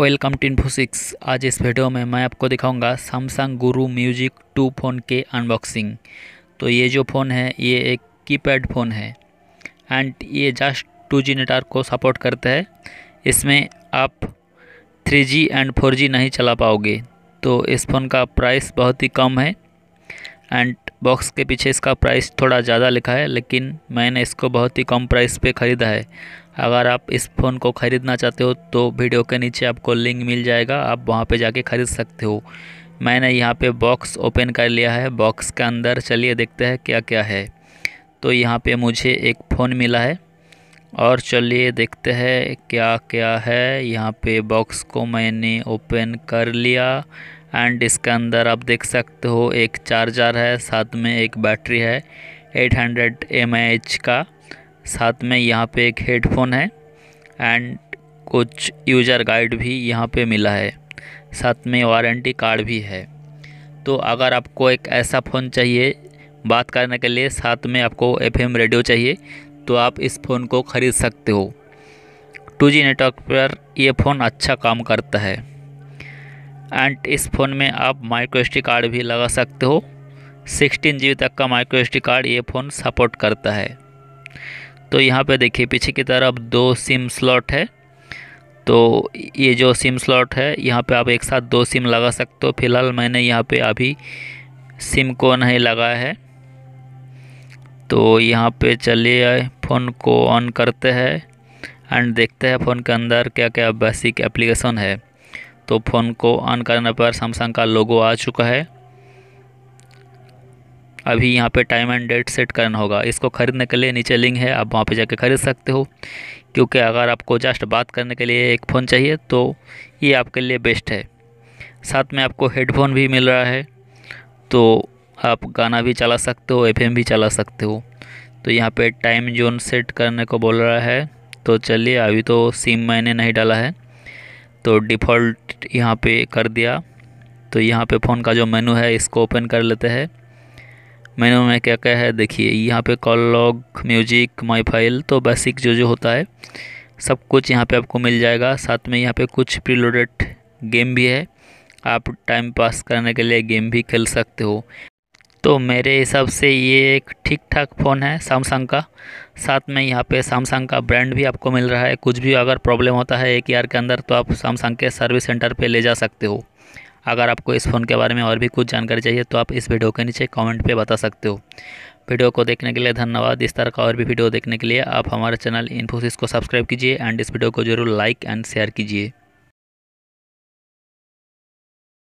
welcome to info six आज इस video में मैं आपको दिखाऊंगा Samsung Guru music two phone के अनबॉक्सिंग तो ये जो फ़ोन है ये एक कीपैड फ़ोन है एंड ये जस्ट टू जी नेटवर्क को सपोर्ट करता है इसमें आप three G and four G नहीं चला पाओगे तो इस फ़ोन का प्राइस बहुत ही कम है एंड बॉक्स के पीछे इसका प्राइस थोड़ा ज़्यादा लिखा है लेकिन मैंने इसको बहुत ही कम प्राइस पे ख़रीदा है अगर आप इस फ़ोन को ख़रीदना चाहते हो तो वीडियो के नीचे आपको लिंक मिल जाएगा आप वहाँ पे जाके ख़रीद सकते हो मैंने यहाँ पे बॉक्स ओपन कर लिया है बॉक्स के अंदर चलिए देखते हैं क्या क्या है तो यहाँ पर मुझे एक फ़ोन मिला है और चलिए देखते हैं क्या क्या है यहाँ पे बॉक्स को मैंने ओपन कर लिया एंड इसके अंदर आप देख सकते हो एक चार्जर है साथ में एक बैटरी है 800 हंड्रेड का साथ में यहाँ पे एक हेडफोन है एंड कुछ यूज़र गाइड भी यहाँ पे मिला है साथ में वारंटी कार्ड भी है तो अगर आपको एक ऐसा फ़ोन चाहिए बात करने के लिए साथ में आपको एफएम रेडियो चाहिए तो आप इस फ़ोन को ख़रीद सकते हो टू नेटवर्क पर यह फ़ोन अच्छा काम करता है एंड इस फ़ोन में आप माइक्रो एस कार्ड भी लगा सकते हो सिक्सटीन जी तक का माइक्रो एस कार्ड ये फ़ोन सपोर्ट करता है तो यहाँ पे देखिए पीछे की तरफ दो सिम स्लॉट है तो ये जो सिम स्लॉट है यहाँ पे आप एक साथ दो सिम लगा सकते हो फिलहाल मैंने यहाँ पे अभी सिम को नहीं लगाया है तो यहाँ पे चलिए फ़ोन को ऑन करते हैं एंड देखते हैं फ़ोन के अंदर क्या क्या बेसिक एप्लीकेशन है तो फ़ोन को ऑन करने पर सैमसंग का लोगो आ चुका है अभी यहाँ पे टाइम एंड डेट सेट करना होगा इसको ख़रीदने के लिए नीचे लिंक है आप वहाँ पे जाके ख़रीद सकते हो क्योंकि अगर आपको जस्ट बात करने के लिए एक फ़ोन चाहिए तो ये आपके लिए बेस्ट है साथ में आपको हेडफोन भी मिल रहा है तो आप गाना भी चला सकते हो एफएम भी चला सकते हो तो यहाँ पे टाइम जोन सेट करने को बोल रहा है तो चलिए अभी तो सिम मैंने नहीं डाला है तो डिफ़ॉल्ट यहाँ पे कर दिया तो यहाँ पे फ़ोन का जो मेनू है इसको ओपन कर लेते हैं मेनू में क्या क्या है देखिए यहाँ पे call log music my file तो बेसिक जो जो होता है सब कुछ यहाँ पे आपको मिल जाएगा साथ में यहाँ पे कुछ प्रीलोडेड गेम भी है आप टाइम पास करने के लिए गेम भी खेल सकते हो तो मेरे हिसाब से ये एक ठीक ठाक फ़ोन है सैमसंग का साथ में यहाँ पे सैमसंग का ब्रांड भी आपको मिल रहा है कुछ भी अगर प्रॉब्लम होता है एक ईयर के अंदर तो आप सैमसंग के सर्विस सेंटर पे ले जा सकते हो अगर आपको इस फ़ोन के बारे में और भी कुछ जानकारी चाहिए तो आप इस वीडियो के नीचे कमेंट पे बता सकते हो वीडियो को देखने के लिए धन्यवाद इस तरह का और भी वीडियो देखने के लिए आप हमारे चैनल इन्फोसिस को सब्सक्राइब कीजिए एंड इस वीडियो को जरूर लाइक एंड शेयर कीजिए